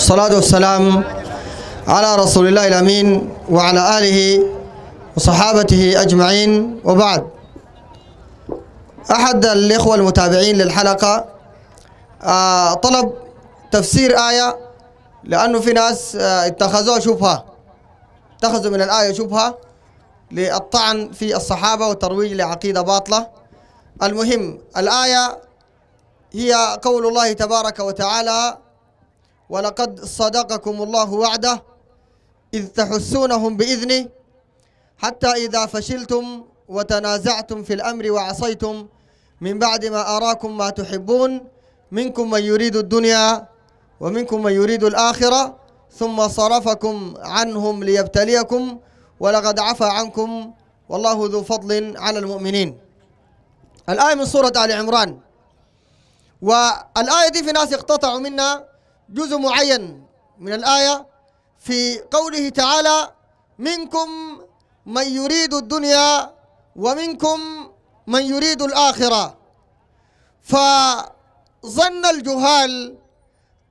والصلاة والسلام على رسول الله الأمين وعلى آله وصحابته أجمعين وبعد أحد الإخوة المتابعين للحلقة آه، طلب تفسير آية لأنه في ناس آه، اتخذوها شبهة اتخذوا من الآية شبهة للطعن في الصحابة والترويج لعقيدة باطلة المهم الآية هي قول الله تبارك وتعالى ولقد صدقكم الله وعده إذ تحسونهم بإذنه حتى إذا فشلتم وتنازعتم في الأمر وعصيتم من بعد ما أراكم ما تحبون منكم من يريد الدنيا ومنكم من يريد الآخرة ثم صرفكم عنهم ليبتليكم ولقد عفى عنكم والله ذو فضل على المؤمنين الآية من سورة آل عمران والآية دي في ناس اقتطعوا منها جزء معين من الآية في قوله تعالى منكم من يريد الدنيا ومنكم من يريد الآخرة فظن الجهال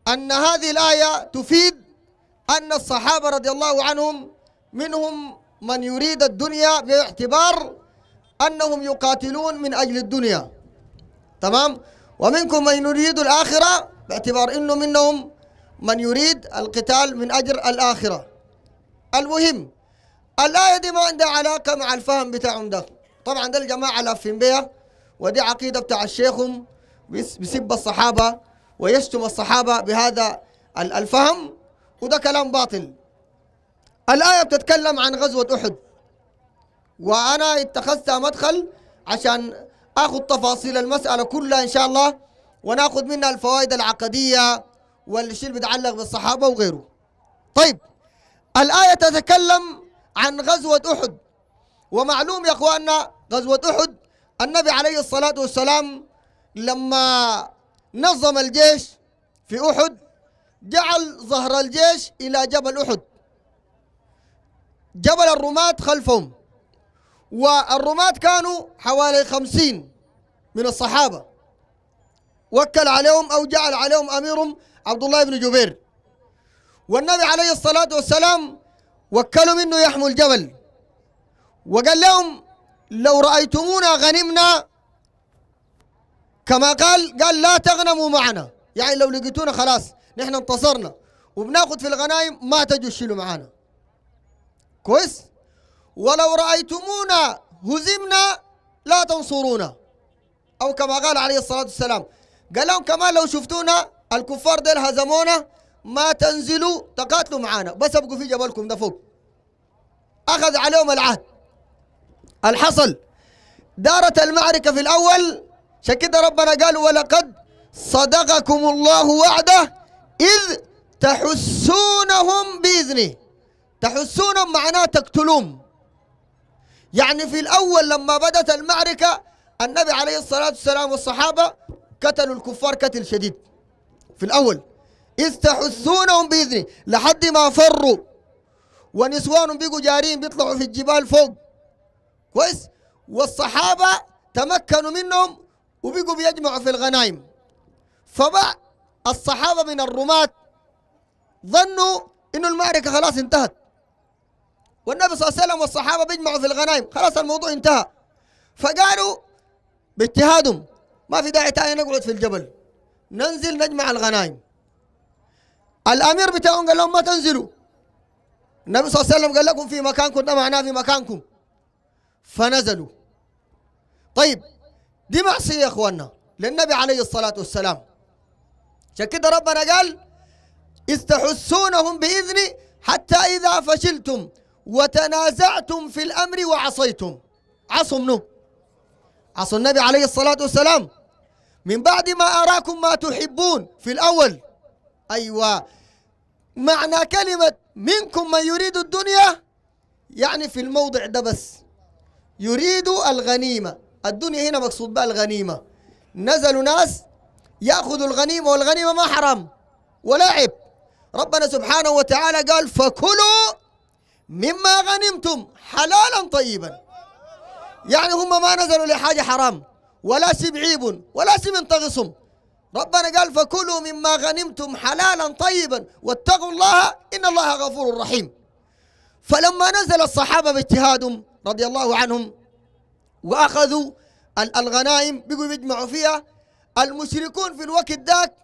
أن هذه الآية تفيد أن الصحابة رضي الله عنهم منهم من يريد الدنيا باعتبار أنهم يقاتلون من أجل الدنيا تمام ومنكم من يريد الآخرة باعتبار أنه منهم من يريد القتال من أجر الآخرة المهم الآية دي ما عندها علاقة مع الفهم بتاعهم ده طبعا ده الجماعة لافين بيها ودي عقيدة بتاع الشيخهم بيسب الصحابة ويشتم الصحابة بهذا الفهم وده كلام باطل الآية بتتكلم عن غزوة أحد وأنا اتخذتها مدخل عشان آخذ تفاصيل المسألة كلها إن شاء الله وناخذ منها الفوائد العقدية والشيء اللي بيتعلق بالصحابه وغيره طيب الايه تتكلم عن غزوه احد ومعلوم يا اخواننا غزوه احد النبي عليه الصلاه والسلام لما نظم الجيش في احد جعل ظهر الجيش الى جبل احد جبل الرماة خلفهم والرماة كانوا حوالي خمسين من الصحابة وكل عليهم أو جعل عليهم أميرهم عبد الله بن جبير والنبي عليه الصلاة والسلام وكلوا منه يحموا الجبل وقال لهم لو رأيتمونا غنمنا كما قال قال لا تغنموا معنا يعني لو لقيتونا خلاص نحن انتصرنا وبناخذ في الغنايم ما تجوا تشيلوا معنا كويس ولو رأيتمونا هزمنا لا تنصرونا أو كما قال عليه الصلاة والسلام قال لهم كمان لو شفتونا الكفار ديل هزمونا ما تنزلوا تقاتلوا معانا بس ابقوا في جبلكم ده فوق اخذ عليهم العهد الحصل دارت المعركة في الأول عشان كده ربنا قال ولقد صدقكم الله وعده إذ تحسونهم بإذنه تحسونهم معناه تقتلون يعني في الأول لما بدأت المعركة النبي عليه الصلاة والسلام والصحابة قتلوا الكفار قتل شديد في الأول إذ تحثونهم بإذني لحد ما فروا ونسوانهم بيجوا جارين بيطلعوا في الجبال فوق كويس والصحابة تمكنوا منهم وبيجوا بيجمعوا في الغنائم فبع الصحابة من الرماة ظنوا إنه المعركة خلاص انتهت والنبي صلى الله عليه وسلم والصحابة بيجمعوا في الغنائم خلاص الموضوع انتهى فقالوا باجتهادهم ما في داعي تاني نقعد في الجبل ننزل نجمع الغنائم الأمير بتاعهم قال لهم ما تنزلوا النبي صلى الله عليه وسلم قال لكم في مكانكم ده معناه في مكانكم فنزلوا طيب دي معصية يا إخواننا للنبي عليه الصلاة والسلام عشان كده ربنا قال استحسونهم بإذني حتى إذا فشلتم وتنازعتم في الأمر وعصيتم عصوا منه عصوا النبي عليه الصلاة والسلام من بعد ما أراكم ما تحبون في الأول أيوة معنى كلمة منكم من يريد الدنيا يعني في الموضع ده بس يريد الغنيمة الدنيا هنا مقصود بها الغنيمة نزلوا ناس يأخذوا الغنيمة والغنيمة ما حرام ولا ربنا سبحانه وتعالى قال فكلوا مما غنمتم حلالا طيبا يعني هم ما نزلوا لحاجة حرام ولا سبعيب ولا سمن تغصم ربنا قال فكلوا مما غنمتم حلالا طيبا واتقوا الله إن الله غفور رحيم فلما نزل الصحابة باجتهادهم رضي الله عنهم وأخذوا الغنائم بقوا يجمعوا فيها المشركون في الوقت ذاك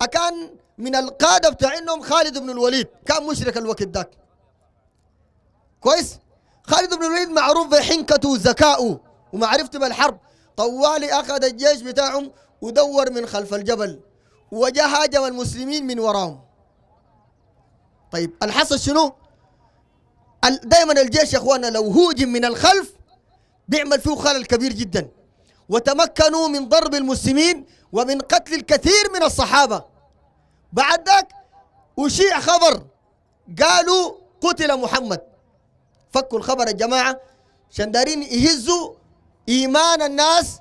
أكان من القادة بتاعينهم خالد بن الوليد كان مشرك الوقت ذاك كويس خالد بن الوليد معروف بحنكته وذكائه ومعرفته بالحرب طوالي أخذ الجيش بتاعهم ودور من خلف الجبل وجاء هاجم المسلمين من وراهم طيب الحصل شنو؟ دائما الجيش يا اخوانا لو هوجم من الخلف بيعمل فيه خلل كبير جدا وتمكنوا من ضرب المسلمين ومن قتل الكثير من الصحابة بعد ذاك أشيع خبر قالوا قتل محمد فكوا الخبر يا جماعة شندارين يهزوا إيمان الناس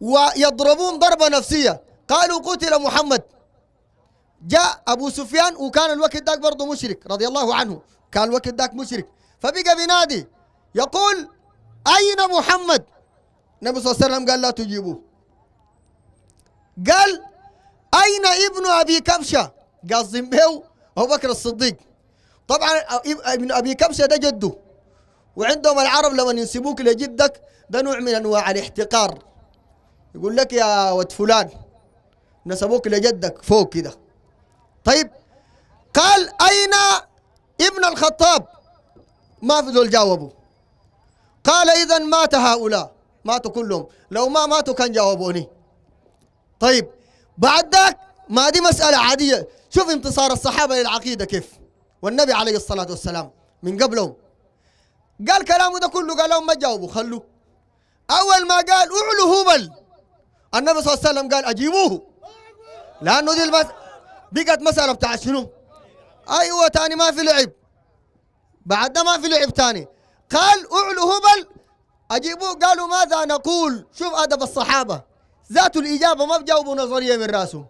ويضربون ضربة نفسية قالوا قتل محمد جاء أبو سفيان وكان الوقت ذاك برضه مشرك رضي الله عنه كان الوقت ذاك مشرك فبقى بنادي يقول أين محمد النبي صلى الله عليه وسلم قال لا تجيبوه قال أين ابن أبي كبشة قال زنبيو أبو بكر الصديق طبعا ابن أبي كبشة ده جده وعندهم العرب لما ينسبوك لجدك ده نوع من انواع الاحتقار يقول لك يا ود فلان نسبوك لجدك فوق كده طيب قال اين ابن الخطاب ما في ذول جاوبوا قال اذا مات هؤلاء ماتوا كلهم لو ما ماتوا كان جاوبوني طيب بعد ذاك ما دي مسألة عادية شوف انتصار الصحابة للعقيدة كيف والنبي عليه الصلاة والسلام من قبلهم قال كلامه ده كله لهم ما جاوبوا خلوه أول ما قال اعلوا هبل النبي صلى الله عليه وسلم قال أجيبوه لأنه دي المس... بقت مسألة بتاع شنو أيوة تاني ما في لعب بعد ما في لعب تاني قال اعلوا هبل أجيبوه قالوا ماذا نقول شوف أدب الصحابة ذات الإجابة ما بجاوبوا نظرية من راسه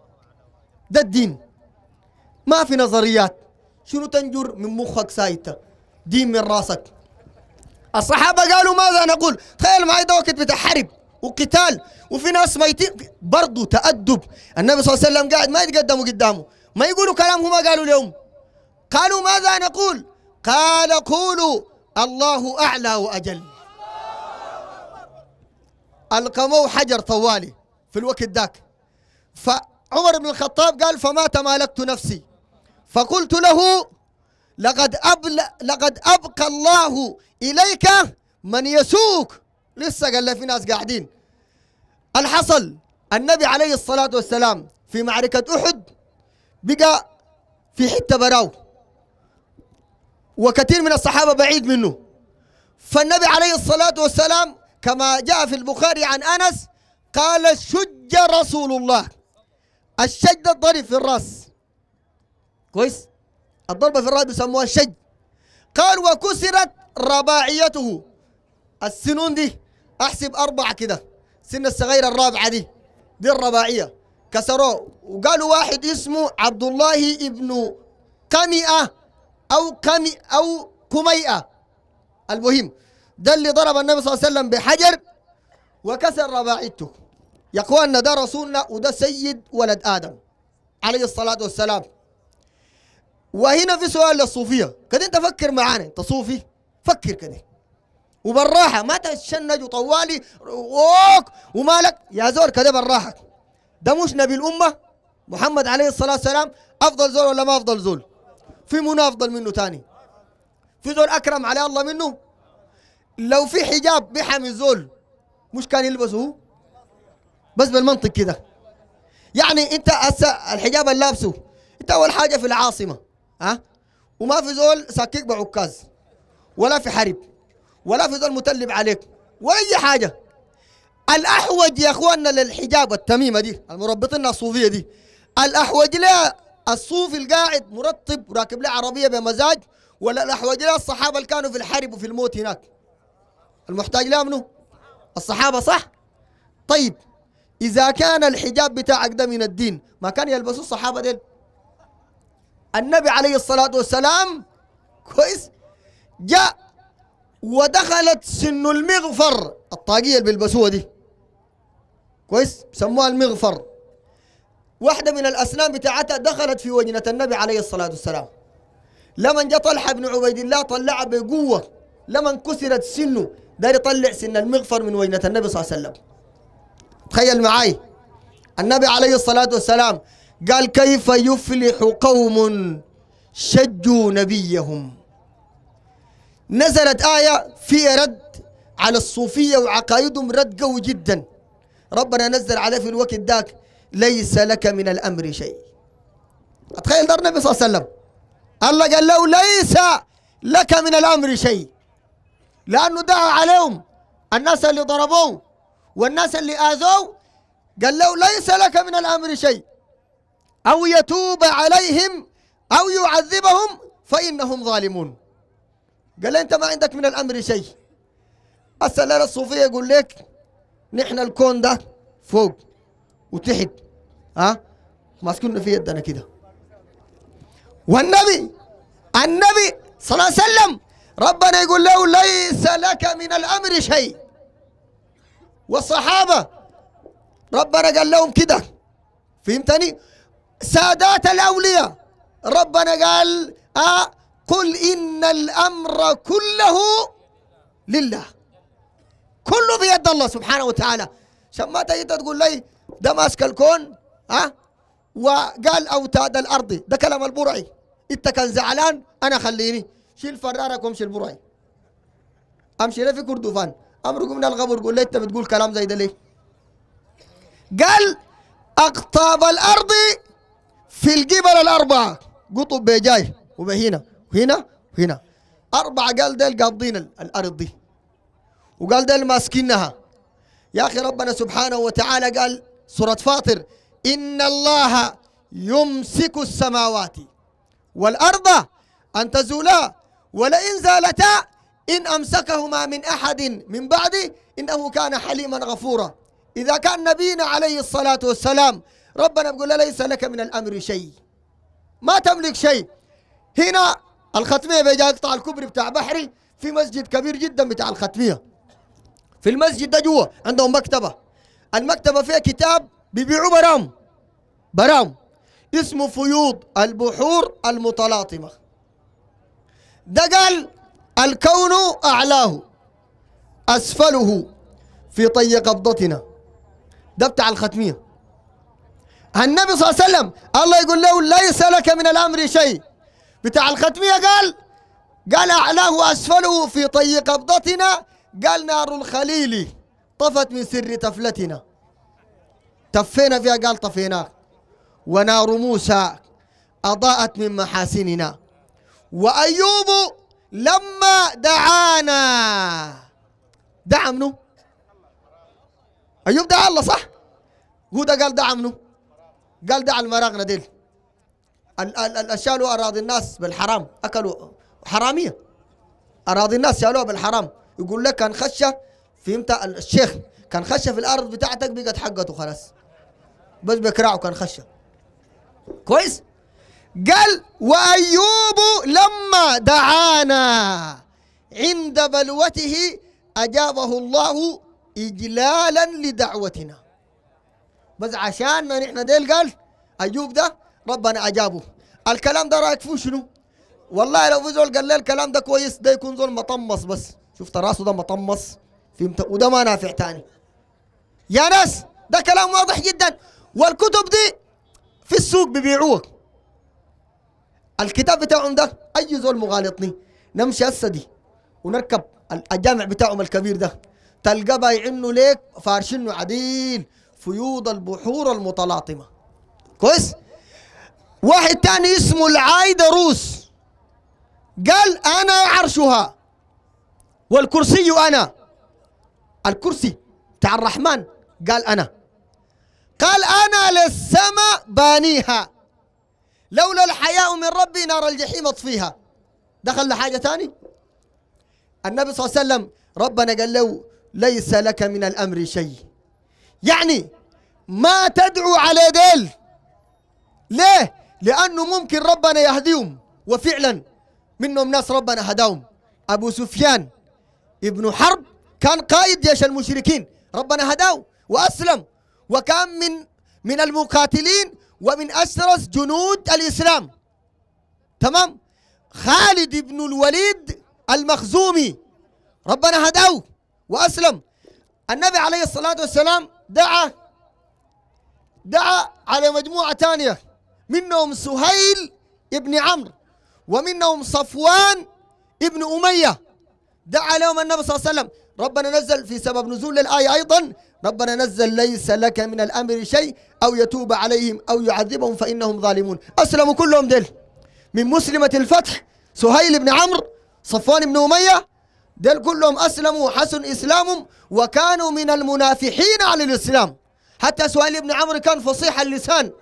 ده الدين ما في نظريات شنو تنجر من مخك سايته دين من راسك الصحابة قالوا ماذا نقول تخيل معي ده وقت بتاع حرب وقتال وفي ناس ميتين برضه تأدب النبي صلى الله عليه وسلم قاعد ما يتقدموا قدامه ما يقولوا كلام هم قالوا اليوم قالوا ماذا نقول قال قولوا الله أعلى وأجل القمو حجر طوالي في الوقت ذاك فعمر بن الخطاب قال فمات مالكت نفسي فقلت له لقد أبل لقد أبقى الله إليك من يسوق لسه قال في ناس قاعدين الحصل النبي عليه الصلاة والسلام في معركة أحد بقى في حتة براو وكثير من الصحابة بعيد منه فالنبي عليه الصلاة والسلام كما جاء في البخاري عن أنس قال شج رسول الله الشج الضرب في الرأس كويس الضربة في الراء بيسموها الشج قال وكسرت رباعيته السنون دي احسب اربعه كده سن الصغيره الرابعه دي دي الرباعيه كسروه وقالوا واحد اسمه عبد الله ابن كمئه او كمي او كميئه المهم ده اللي ضرب النبي صلى الله عليه وسلم بحجر وكسر رباعيته يا اخواننا ده رسولنا وده سيد ولد ادم عليه الصلاه والسلام وهنا في سؤال للصوفيه كده انت فكر معانا انت صوفي فكر كده وبالراحه ما تتشنج وطوالي اوك ومالك يا زول كده بالراحه ده مش نبي الامه محمد عليه الصلاه والسلام افضل زول ولا ما افضل زول في منو افضل منه تاني في زول اكرم على الله منه لو في حجاب بيحمي زول مش كان يلبسه بس بالمنطق كده يعني انت هسه الحجاب اللي لابسه انت اول حاجه في العاصمه ها أه؟ وما في زول ساكيك بعكاز ولا في حرب ولا في زول متلب عليك ولا اي حاجه الاحوج يا اخواننا للحجاب التميمه دي المربطين الصوفيه دي الاحوج لها الصوفي القاعد مرتب راكب له عربيه بمزاج ولا الاحوج لها الصحابه اللي كانوا في الحرب وفي الموت هناك المحتاج لها منه الصحابه صح طيب اذا كان الحجاب بتاعك ده من الدين ما كان يلبسوا الصحابه ديل النبي عليه الصلاة والسلام كويس جاء ودخلت سن المغفر الطاقية اللي بيلبسوها دي كويس بسموها المغفر واحدة من الأسنان بتاعتها دخلت في وجنة النبي عليه الصلاة والسلام لمن جاء طلحة بن عبيد الله طلعها بقوة لمن كسرت سنه دار يطلع سن المغفر من وجنة النبي صلى الله عليه وسلم تخيل معاي النبي عليه الصلاة والسلام قال كيف يفلح قوم شجوا نبيهم نزلت آية فيها رد على الصوفية وعقائدهم رد قوي جدا ربنا نزل عليه في الوقت ذاك ليس لك من الأمر شيء أتخيل دار النبي صلى الله عليه وسلم الله قال له ليس لك من الأمر شيء لأنه دعا عليهم الناس اللي ضربوه والناس اللي آذوه قال له ليس لك من الأمر شيء أو يتوب عليهم أو يعذبهم فإنهم ظالمون قال أنت ما عندك من الأمر شيء السلالة الصوفية يقول لك نحن الكون ده فوق وتحت ها ماسكنا في يدنا كده والنبي النبي صلى الله عليه وسلم ربنا يقول له ليس لك من الأمر شيء والصحابة ربنا قال لهم كده فهمتني سادات الأولياء ربنا قال آه قل إن الأمر كله لله كله بيد الله سبحانه وتعالى عشان ما تجي تقول لي ده ماسك الكون ها أه؟ وقال أوتاد الأرض ده كلام البرعي أنت كان زعلان أنا خليني شيل فرارك وامشي البرعي امشي في كردوفان امركم من الغبر قول لي انت بتقول كلام زي ده ليه قال اقطاب الارض في الجبل الأربعة قطب بيجاي وبهنا وهنا وهنا أربعة قال ديل قابضين الأرض دي وقال ديل ماسكينها يا أخي ربنا سبحانه وتعالى قال سورة فاطر إن الله يمسك السماوات والأرض أن تزولا ولئن زالتا إن أمسكهما من أحد من بعده إنه كان حليما غفورا إذا كان نبينا عليه الصلاة والسلام ربنا بيقول لا ليس لك من الامر شيء ما تملك شيء هنا الختميه بيجي يقطع الكبري بتاع بحري في مسجد كبير جدا بتاع الختميه في المسجد ده جوا عندهم مكتبه المكتبه فيها كتاب بيبيعوا برام برام اسمه فيوض البحور المتلاطمه ده قال الكون اعلاه اسفله في طي قبضتنا ده بتاع الختميه النبي صلى الله عليه وسلم الله يقول له ليس لك من الأمر شيء بتاع الختمية قال قال أعلاه وأسفله في طي قبضتنا قال نار الخليل طفت من سر تفلتنا تفينا فيها قال طفيناه ونار موسى أضاءت من محاسننا وأيوب لما دعانا دعمنه أيوب دعا الله صح هو ده قال دعمنه قال ده على المراغنه ديل شالوا اراضي الناس بالحرام اكلوا حراميه اراضي الناس شالوها بالحرام يقول لك كان خشه فهمت الشيخ كان خشه في الارض بتاعتك بقت حقته خلاص بس بكرعه كان خشه كويس قال وايوب لما دعانا عند بلوته اجابه الله اجلالا لدعوتنا بس عشان ما نحن ديل قال ايوب ده ربنا اجابه الكلام ده رايك فيه شنو؟ والله لو في زول قال لي الكلام ده كويس ده يكون زول مطمص بس شفت راسه ده مطمص فهمت وده ما نافع تاني يا ناس ده كلام واضح جدا والكتب دي في السوق ببيعوها الكتاب بتاعهم ده اي زول مغالطني نمشي هسه دي ونركب الجامع بتاعهم الكبير ده تلقى بايعنه ليك فارشنه عديل فيوض البحور المتلاطمة كويس واحد تاني اسمه العايدروس قال أنا عرشها والكرسي أنا الكرسي بتاع الرحمن قال أنا قال أنا للسماء بانيها لولا الحياء من ربي نار الجحيم اطفيها دخل لحاجة تاني النبي صلى الله عليه وسلم ربنا قال له ليس لك من الأمر شيء يعني ما تدعو على ديل ليه لأنه ممكن ربنا يهديهم وفعلا منهم ناس ربنا هداهم أبو سفيان ابن حرب كان قائد جيش المشركين ربنا هداه وأسلم وكان من من المقاتلين ومن أشرس جنود الإسلام تمام خالد بن الوليد المخزومي ربنا هداه وأسلم النبي عليه الصلاة والسلام دعا دعا على مجموعة ثانية منهم سهيل ابن عمرو ومنهم صفوان ابن أمية دعا لهم النبي صلى الله عليه وسلم ربنا نزل في سبب نزول الآية أيضا ربنا نزل ليس لك من الأمر شيء أو يتوب عليهم أو يعذبهم فإنهم ظالمون أسلموا كلهم دل من مسلمة الفتح سهيل بن عمرو صفوان بن أمية دل كلهم أسلموا وحسن إسلامهم وكانوا من المنافحين عن الإسلام حتى سهيل بن عمرو كان فصيح اللسان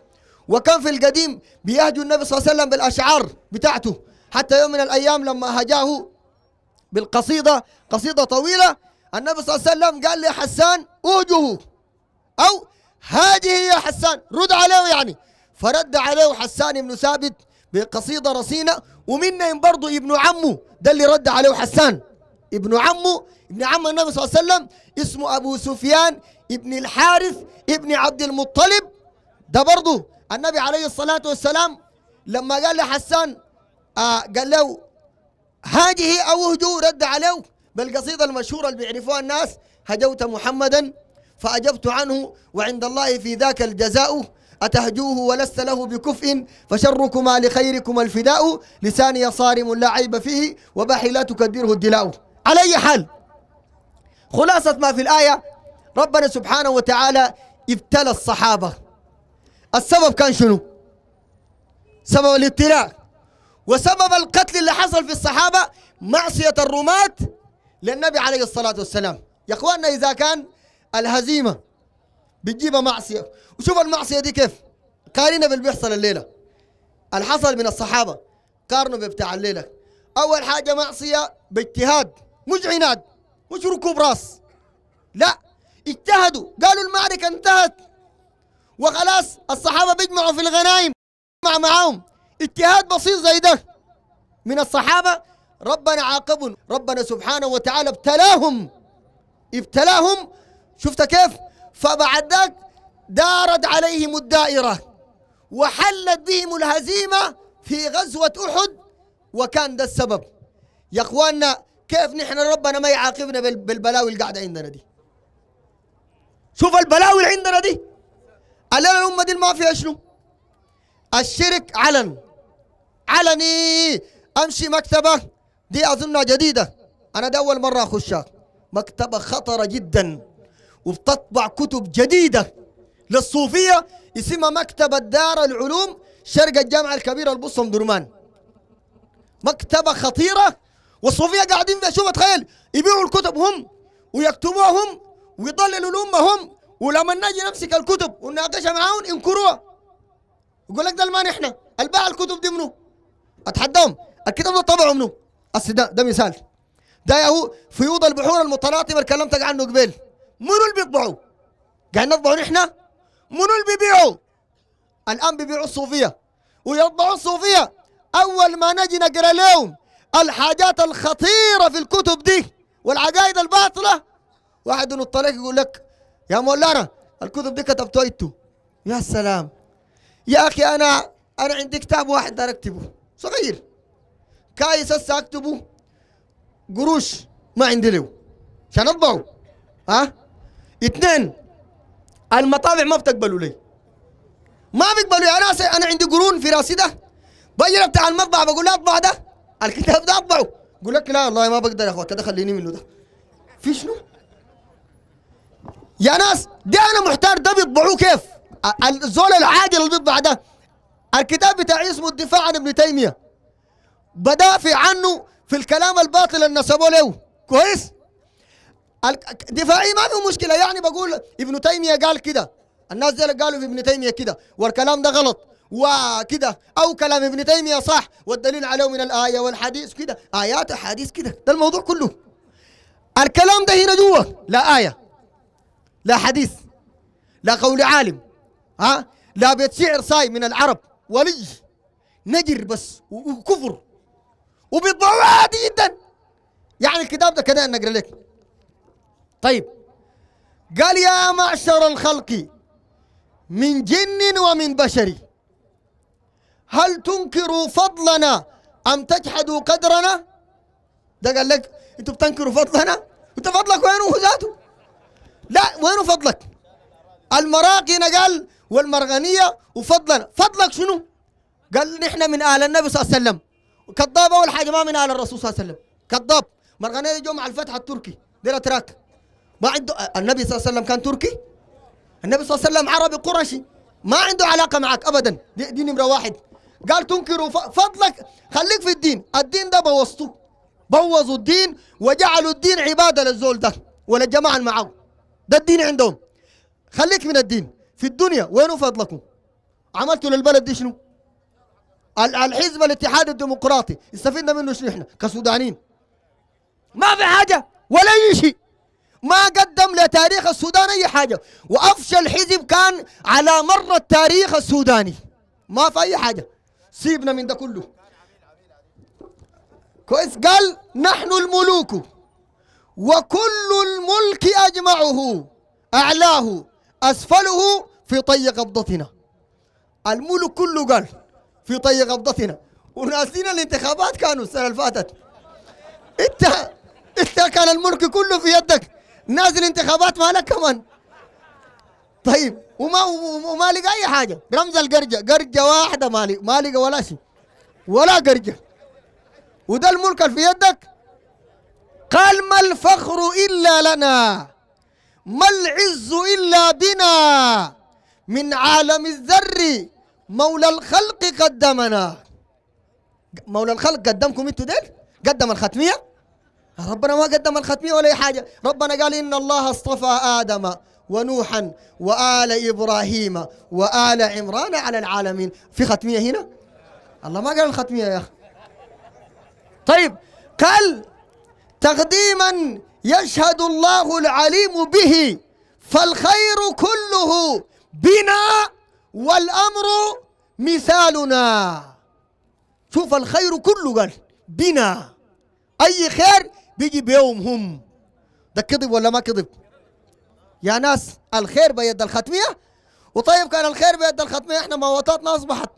وكان في القديم بيهجو النبي صلى الله عليه وسلم بالأشعار بتاعته حتى يوم من الأيام لما هجاه بالقصيدة قصيدة طويلة النبي صلى الله عليه وسلم قال لي حسان أوجه أو هذه يا حسان رد عليه يعني فرد عليه حسان بن ثابت بقصيدة رصينة ومنهم برضه ابن عمه ده اللي رد عليه حسان ابن عمه ابن عم النبي صلى الله عليه وسلم اسمه أبو سفيان ابن الحارث ابن عبد المطلب ده برضه النبي عليه الصلاة والسلام لما قال لحسان آه قال له هاجه أو هجو رد عليه بالقصيدة المشهورة اللي بيعرفوها الناس هجوت محمدا فأجبت عنه وعند الله في ذاك الجزاء أتهجوه ولست له بكفء فشركما لخيركما الفداء لساني صارم لا عيب فيه وباحي لا تكدره الدلاء على أي حال خلاصة ما في الآية ربنا سبحانه وتعالى ابتلى الصحابة السبب كان شنو سبب الابتلاء وسبب القتل اللي حصل في الصحابة معصية الرماة للنبي عليه الصلاة والسلام يا اخواننا إذا كان الهزيمة بتجيب معصية وشوف المعصية دي كيف قارنة باللي بيحصل الليلة اللي حصل من الصحابة قارنوا بابتعال الليلة أول حاجة معصية باجتهاد مش عناد مش ركوب راس لا اجتهدوا قالوا المعركة انتهت وخلاص الصحابة بيجمعوا في الغنائم مع معاهم اجتهاد بسيط زي ده من الصحابة ربنا عاقبهم ربنا سبحانه وتعالى ابتلاهم ابتلاهم شفت كيف فبعد ذاك دارت عليهم الدائرة وحلت بهم الهزيمة في غزوة أحد وكان ده السبب يا اخواننا كيف نحن ربنا ما يعاقبنا بالبلاوي اللي قاعده عندنا دي شوف البلاوي اللي عندنا دي الليله الامه دي ما فيها شنو الشرك علن علني امشي مكتبه دي اظنها جديده انا ده اول مره اخشها مكتبه خطره جدا وبتطبع كتب جديده للصوفيه اسمها مكتبه دار العلوم شرق الجامعه الكبيره البصم درمان مكتبه خطيره والصوفيه قاعدين ده شوف تخيل يبيعوا الكتب هم ويكتبوها هم ويضللوا الامه هم ولما نجي نمسك الكتب ونناقشها معاهم ينكروها يقول لك ده المان احنا الباع الكتب دي منو؟ اتحداهم الكتاب ده طبعه منو؟ اصل ده ده مثال ده ياهو فيوض البحور المتلاطمه اللي كلمتك عنه قبل منو اللي بيطبعوا؟ قاعدين نطبعوا نحن؟ منو اللي بيبيعوا؟ الان بيبيعوا الصوفيه ويطبعوا الصوفيه اول ما نجي نقرا لهم الحاجات الخطيرة في الكتب دي والعقائد الباطلة واحد من الطريق يقول لك يا مولانا الكتب دي كتبتها انتوا يا سلام يا اخي انا انا عندي كتاب واحد دار اكتبه صغير كايس هسه اكتبه قروش ما عندي له عشان اطبعه ها اثنين المطابع ما بتقبلوا لي ما بيقبلوا يا راسي انا عندي قرون في راسي ده بجي بتاع المطبعه بقول له اطبع ده الكتاب ده اطبعه يقول لك لا والله ما بقدر يا اخوات كده خليني منه ده في شنو؟ يا ناس ده انا محتار ده بيطبعوه كيف؟ الزول العادل اللي بيطبع ده الكتاب بتاعي اسمه الدفاع عن ابن تيميه بدافع عنه في الكلام الباطل اللي نسبوه له كويس؟ دفاعي ما في مشكله يعني بقول ابن تيميه قال كده الناس دي قالوا في ابن تيميه كده والكلام ده غلط وكده او كلام ابن تيميه صح والدليل عليه من الايه والحديث كده ايات احاديث كده ده الموضوع كله الكلام ده هنا جوا لا ايه لا حديث لا قول عالم ها لا بيت شعر صاي من العرب ولي نجر بس وكفر وبيطبعوه عادي جدا يعني الكتاب ده كده نقرا لك طيب قال يا معشر الخلق من جن ومن بشري هل تنكروا فضلنا أم تجحدوا قدرنا ده قال لك أنتوا بتنكروا فضلنا أنت فضلك وينه ذاته لا وينه فضلك المراقي قال والمرغنية وفضلنا فضلك شنو قال نحن من آل النبي صلى الله عليه وسلم كذاب أول حاجة ما من آل الرسول صلى الله عليه وسلم كذاب مرغنية جو مع الفتح التركي دي الأتراك ما عنده النبي صلى الله عليه وسلم كان تركي النبي صلى الله عليه وسلم عربي قرشي ما عنده علاقة معك أبدا دي, دي نمرة واحد قال تنكروا فضلك خليك في الدين الدين ده بوظته بوظوا الدين وجعلوا الدين عباده للزول ده وللجماعه اللي معاهم ده الدين عندهم خليك من الدين في الدنيا وينه فضلكم عملتوا للبلد دي شنو الحزب الاتحاد الديمقراطي استفدنا منه شنو احنا كسودانيين ما في حاجه ولا اي شيء ما قدم لتاريخ السودان اي حاجه وافشل حزب كان على مر التاريخ السوداني ما في اي حاجه سيبنا من ده كله كويس قال نحن الملوك وكل الملك أجمعه أعلاه أسفله في طي قبضتنا الملك كله قال في طي قبضتنا ونازلين الانتخابات كانوا السنة اللي فاتت انت انت كان الملك كله في يدك نازل انتخابات مالك كمان طيب وما وما لقى اي حاجه رمز القرجه قرجه واحده ما لقى ما لقى ولا شيء ولا قرجه وده الملك اللي في يدك قال ما الفخر الا لنا ما العز الا بنا من عالم الذر مولى الخلق قدمنا مولى الخلق قدمكم انتوا ديل قدم الختميه ربنا ما قدم الختميه ولا اي حاجه ربنا قال ان الله اصطفى ادم ونوحا وآل إبراهيم وآل عمران على العالمين في ختمية هنا الله ما قال الختمية يا أخي طيب قال تقديما يشهد الله العليم به فالخير كله بنا والأمر مثالنا شوف الخير كله قال بنا أي خير بيجي بيومهم ده كذب ولا ما كذب يا ناس الخير بيد الختمية وطيب كان الخير بيد الختمية احنا مواتاتنا أصبحت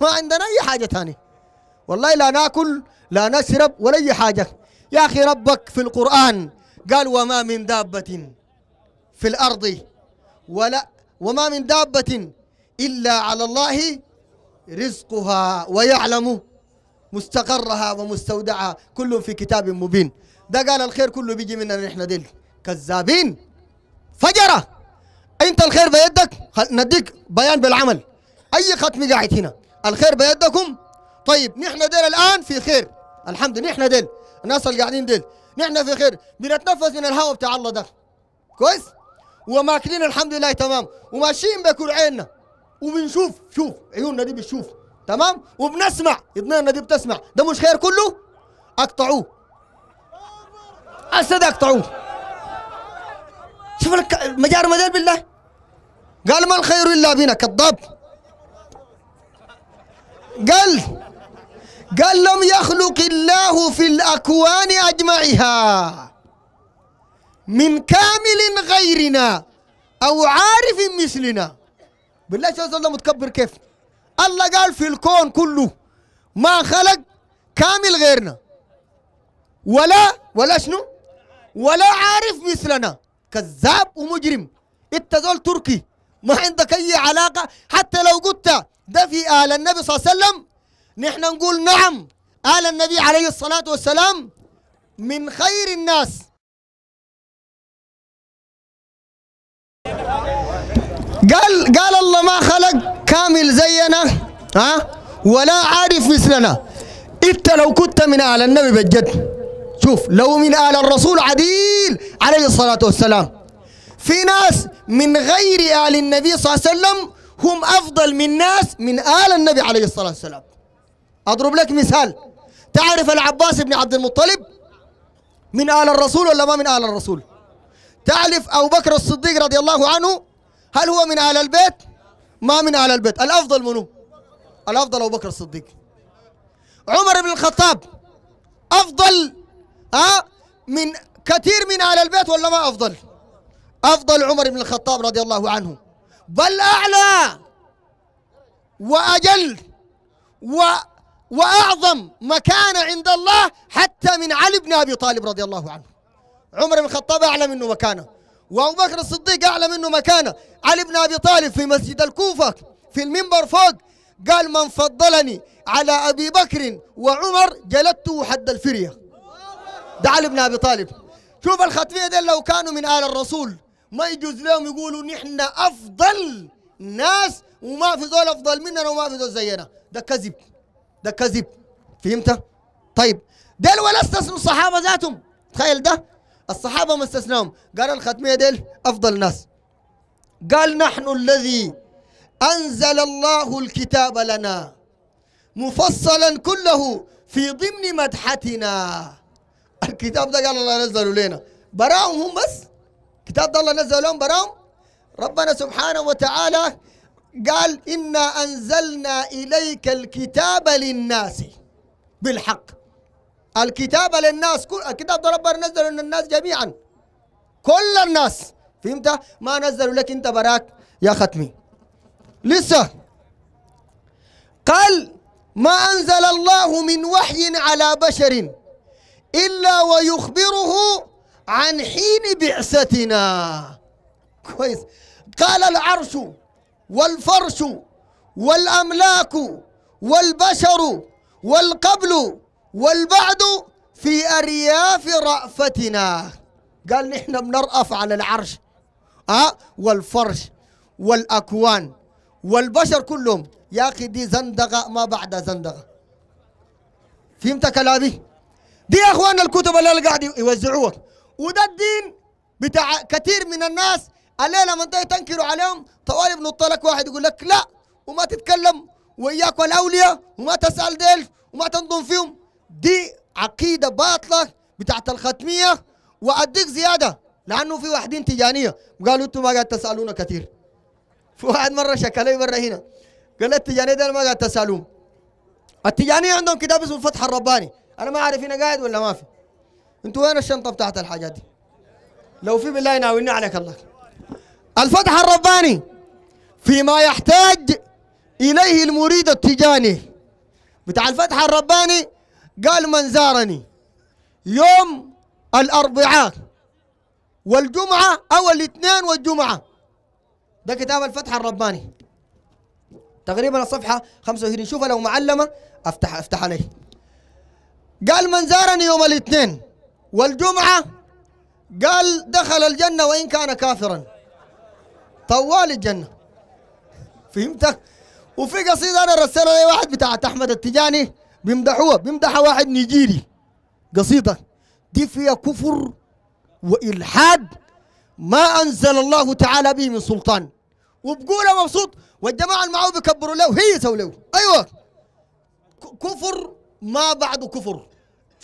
ما عندنا أي حاجة تاني والله لا ناكل لا نشرب ولا أي حاجة يا أخي ربك في القرآن قال وما من دابة في الأرض ولا وما من دابة إلا على الله رزقها ويعلم مستقرها ومستودعها كل في كتاب مبين ده قال الخير كله بيجي مننا نحن ديل كذابين فجرة انت الخير بيدك نديك بيان بالعمل اي ختم قاعد هنا الخير بيدكم طيب نحن ديل الان في خير الحمد لله نحن ديل الناس اللي قاعدين ديل نحن في خير بنتنفس من الهواء بتاع الله ده كويس وماكلين الحمد لله تمام وماشيين بكل عيننا وبنشوف شوف عيوننا دي بتشوف تمام وبنسمع اذننا دي بتسمع ده مش خير كله اقطعوه اسد اقطعوه شوف مجارم ذيل بالله قال ما الخير الا بنا كذاب قال قال لم يخلق الله في الاكوان اجمعها من كامل غيرنا او عارف مثلنا بالله شو الله متكبر كيف الله قال في الكون كله ما خلق كامل غيرنا ولا ولا شنو ولا عارف مثلنا كذاب ومجرم انت زول تركي ما عندك اي علاقه حتى لو قلت ده في ال النبي صلى الله عليه وسلم نحن نقول نعم ال النبي عليه الصلاه والسلام من خير الناس قال قال الله ما خلق كامل زينا ها ولا عارف مثلنا انت لو كنت من اهل النبي بجد شوف لو من آل الرسول عديل عليه الصلاة والسلام في ناس من غير آل النبي صلى الله عليه وسلم هم أفضل من ناس من آل النبي عليه الصلاة والسلام أضرب لك مثال تعرف العباس بن عبد المطلب من آل الرسول ولا ما من آل الرسول تعرف أبو بكر الصديق رضي الله عنه هل هو من آل البيت ما من آل البيت الأفضل منه الأفضل أبو بكر الصديق عمر بن الخطاب أفضل ها من كثير من آل البيت ولا ما افضل افضل عمر بن الخطاب رضي الله عنه بل اعلى واجل و واعظم مكانه عند الله حتى من علي بن ابي طالب رضي الله عنه عمر بن الخطاب اعلى منه مكانه وابو بكر الصديق اعلى منه مكانه علي بن ابي طالب في مسجد الكوفه في المنبر فوق قال من فضلني على ابي بكر وعمر جلدته حد الفريه ده علي بن ابي طالب شوف الخطفيه دي لو كانوا من ال الرسول ما يجوز لهم يقولوا نحن افضل ناس وما في ذول افضل مننا وما في ذول زينا ده كذب ده كذب فهمت طيب ديل ولا استثنوا الصحابه ذاتهم تخيل ده الصحابه ما استثناهم قال الختميه ديل افضل ناس قال نحن الذي انزل الله الكتاب لنا مفصلا كله في ضمن مدحتنا الكتاب ده قال الله نزله لنا براهم هم بس كتاب ده الله نزله لهم براهم ربنا سبحانه وتعالى قال إنا أنزلنا إليك الكتاب للناس بالحق الكتاب للناس كل الكتاب ده ربنا نزله للناس جميعا كل الناس فهمت ما نزلوا لك انت براك يا ختمي لسه قال ما أنزل الله من وحي على بشر إلا ويخبره عن حين بعثتنا كويس قال العرش والفرش والأملاك والبشر والقبل والبعد في أرياف رأفتنا قال نحن بنرأف على العرش أه والفرش والأكوان والبشر كلهم يا أخي دي زندقة ما بعد زندقة فهمت كلامي؟ دي يا اخوان الكتب اللي قاعد يوزعوها وده الدين بتاع كثير من الناس الليله من تنكروا عليهم طوالي بنط لك واحد يقول لك لا وما تتكلم وياك والاولياء وما تسال ديل وما تنظم فيهم دي عقيده باطله بتاعت الختميه واديك زياده لانه في واحدين تجانيه قالوا انتم ما قاعد تسالونا كثير في واحد مره شكلي برا هنا قال التجانيه ده ما قاعد تسالون التجانيه عندهم كتاب اسمه الفتح الرباني انا ما اعرف هنا قاعد ولا ما في انتوا وين الشنطه بتاعت الحاجات دي لو في بالله يناولني عليك الله الفتح الرباني فيما يحتاج اليه المريد التجاني بتاع الفتح الرباني قال من زارني يوم الاربعاء والجمعه او الاثنين والجمعه ده كتاب الفتح الرباني تقريبا الصفحه 25 شوفها لو معلمه افتح افتح عليه قال من زارني يوم الاثنين والجمعة قال دخل الجنة وإن كان كافرا طوال الجنة فهمتك وفي قصيدة أنا رسلها لي واحد بتاعت أحمد التجاني بيمدحوها بيمدحها واحد نيجيري قصيدة دي فيها كفر وإلحاد ما أنزل الله تعالى به من سلطان وبقولها مبسوط والجماعة اللي معاه بيكبروا له هي سووا له أيوه كفر ما بعد كفر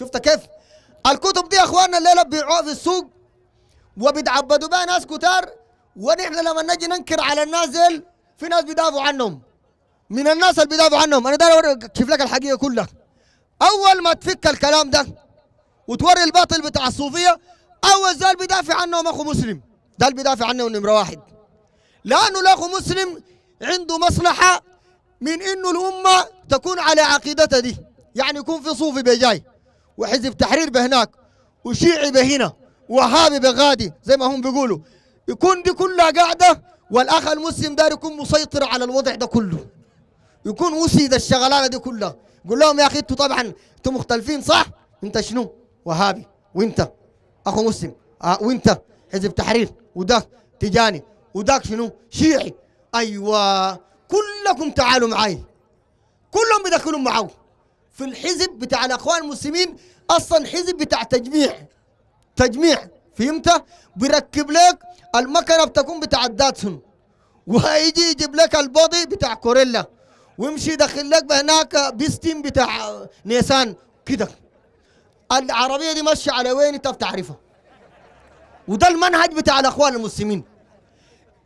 شفت كيف الكتب دي يا اخواننا الليله بيبيعوها في السوق وبيتعبدوا بها ناس كتار ونحن لما نجي ننكر على الناس في ناس بيدافعوا عنهم من الناس اللي بيدافعوا عنهم انا داير اكشف لك الحقيقه كلها اول ما تفك الكلام ده وتوري الباطل بتاع الصوفيه اول زال بيدافع عنهم اخو مسلم ده اللي بيدافع عنه نمره واحد لانه الاخو مسلم عنده مصلحه من انه الامه تكون على عقيدتها دي يعني يكون في صوفي بجاي وحزب تحرير بهناك وشيعي بهنا وهابي بغادي زي ما هم بيقولوا يكون دي كلها قاعده والاخ المسلم دار يكون مسيطر على الوضع ده كله يكون وسيد الشغلانه دي كلها قول لهم يا اخي انتوا طبعا انتوا مختلفين صح انت شنو وهابي وانت اخو مسلم آه وانت حزب تحرير وده تجاني وذاك شنو شيعي ايوه كلكم تعالوا معي كلهم بيدخلون معه في الحزب بتاع الاخوان المسلمين اصلا حزب بتاع تجميع تجميع فهمت بيركب لك المكنه بتكون بتاع داتسون وهيجي يجيب لك البودي بتاع كوريلا ويمشي يدخل لك بهناك بيستيم بتاع نيسان كده العربيه دي ماشيه على وين انت بتعرفها وده المنهج بتاع الاخوان المسلمين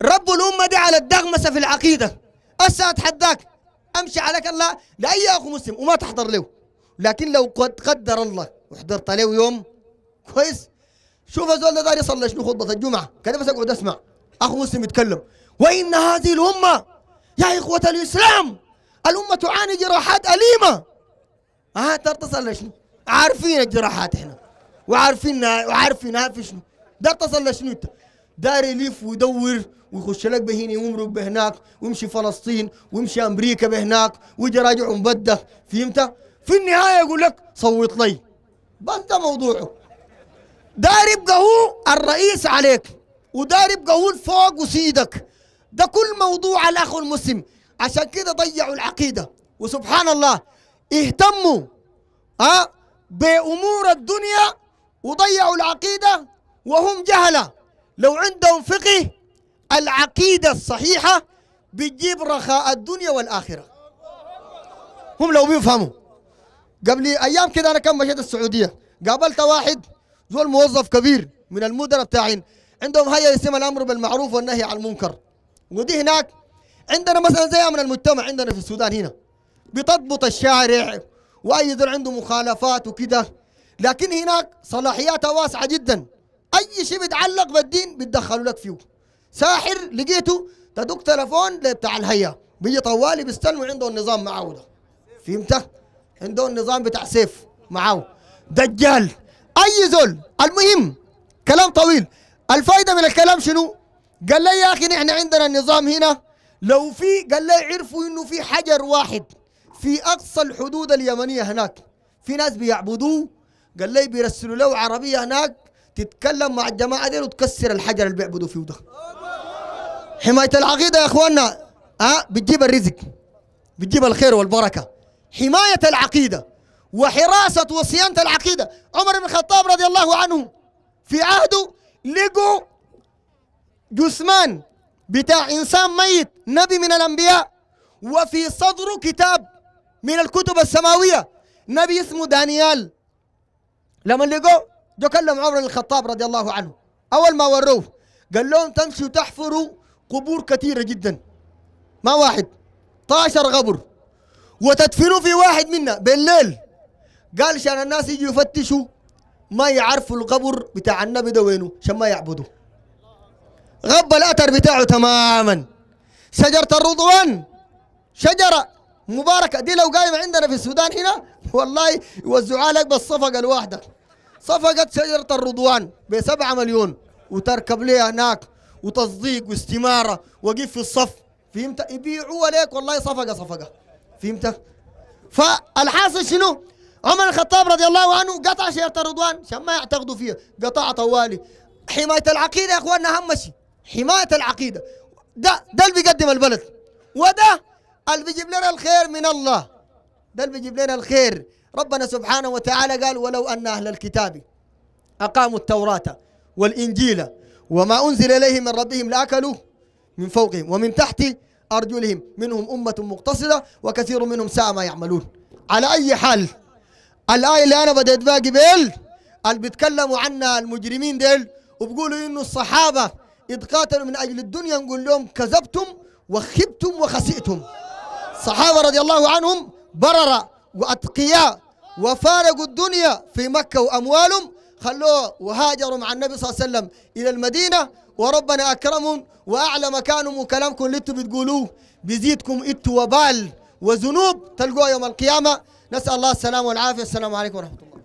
رب الامه دي على الدغمسه في العقيده اسا اتحداك امشي عليك الله لاي اخو مسلم وما تحضر له لكن لو قد قدر الله وحضرت له يوم كويس شوف الزول ده داري يصلي شنو خطبه الجمعه كذا بس اقعد اسمع اخو مسلم يتكلم وان هذه الامه يا اخوه الاسلام الامه تعاني جراحات اليمه ها آه، دار تصلي شنو عارفين الجراحات احنا وعارفينها وعارفينها في شنو ده تصلي شنو انت دار يلف ويدور ويخش لك بهيني ويمرق بهناك ويمشي فلسطين ويمشي امريكا بهناك ويجي راجع مبده فهمت؟ في النهايه يقول لك صوت لي بس ده موضوعه دار يبقى هو الرئيس عليك ودار يبقى هو الفوق وسيدك ده كل موضوع الاخ المسلم عشان كده ضيعوا العقيده وسبحان الله اهتموا ها أه؟ بامور الدنيا وضيعوا العقيده وهم جهله لو عندهم فقه العقيدة الصحيحة بتجيب رخاء الدنيا والآخرة هم لو بيفهموا قبل أيام كده أنا كان مشيت السعودية قابلت واحد زول موظف كبير من المدراء بتاعين عندهم هيئة يسمى الأمر بالمعروف والنهي عن المنكر ودي هناك عندنا مثلا زي من المجتمع عندنا في السودان هنا بتضبط الشارع وأي زول عنده مخالفات وكده لكن هناك صلاحياتها واسعة جدا اي شيء بيتعلق بالدين بيتدخلوا لك فيه ساحر لقيته تدق تلفون بتاع الهيئه بيجي طوالي بيستلموا عنده النظام معاه ده فهمت عنده النظام بتاع سيف معاه دجال اي زول المهم كلام طويل الفائده من الكلام شنو قال لي يا اخي نحن عندنا النظام هنا لو في قال لي عرفوا انه في حجر واحد في اقصى الحدود اليمنيه هناك في ناس بيعبدوه قال لي بيرسلوا له عربيه هناك تتكلم مع الجماعه دي وتكسر الحجر اللي بيعبدوا فيه ده حمايه العقيده يا اخواننا ها آه، بتجيب الرزق بتجيب الخير والبركه حمايه العقيده وحراسه وصيانه العقيده عمر بن الخطاب رضي الله عنه في عهده لقوا جثمان بتاع انسان ميت نبي من الانبياء وفي صدره كتاب من الكتب السماويه نبي اسمه دانيال لما لقوه جو كلم عمر الخطاب رضي الله عنه اول ما وروه قال لهم تمشوا تحفروا قبور كثيره جدا ما واحد 12 قبر وتدفنوا في واحد منا بالليل قال عشان الناس يجوا يفتشوا ما يعرفوا القبر بتاع النبي ده وينه عشان ما يعبدوه غب الاثر بتاعه تماما شجره الرضوان شجره مباركه دي لو قايمه عندنا في السودان هنا والله يوزعها لك بالصفقه الواحده صفقت شجرة الرضوان بسبعة مليون وتركب لي هناك وتصديق واستمارة وقف في الصف فهمت يبيعوا عليك والله صفقة صفقة فهمت فالحاصل شنو عمر الخطاب رضي الله عنه قطع شجرة الرضوان عشان ما يعتقدوا فيها قطع طوالي حماية العقيدة يا اخواننا اهم شيء حماية العقيدة ده ده اللي بيقدم البلد وده اللي بيجيب لنا الخير من الله ده اللي بيجيب لنا الخير ربنا سبحانه وتعالى قال ولو أن أهل الكتاب أقاموا التوراة والإنجيل وما أنزل إليهم من ربهم لأكلوا من فوقهم ومن تحت أرجلهم منهم أمة مقتصدة وكثير منهم ساء ما يعملون على أي حال الآية اللي أنا بدأت بها قبل اللي بيتكلموا عنها المجرمين ديل وبقولوا إنه الصحابة اتقاتلوا من أجل الدنيا نقول لهم كذبتم وخبتم وخسئتم الصحابة رضي الله عنهم بررة وأتقياء وفارقوا الدنيا في مكة وأموالهم خلوه وهاجروا مع النبي صلى الله عليه وسلم إلى المدينة وربنا أكرمهم وأعلى مكانهم وكلامكم اللي أنتم بتقولوه بيزيدكم أنتم وبال وذنوب تلقوها يوم القيامة نسأل الله السلامة والعافية السلام عليكم ورحمة الله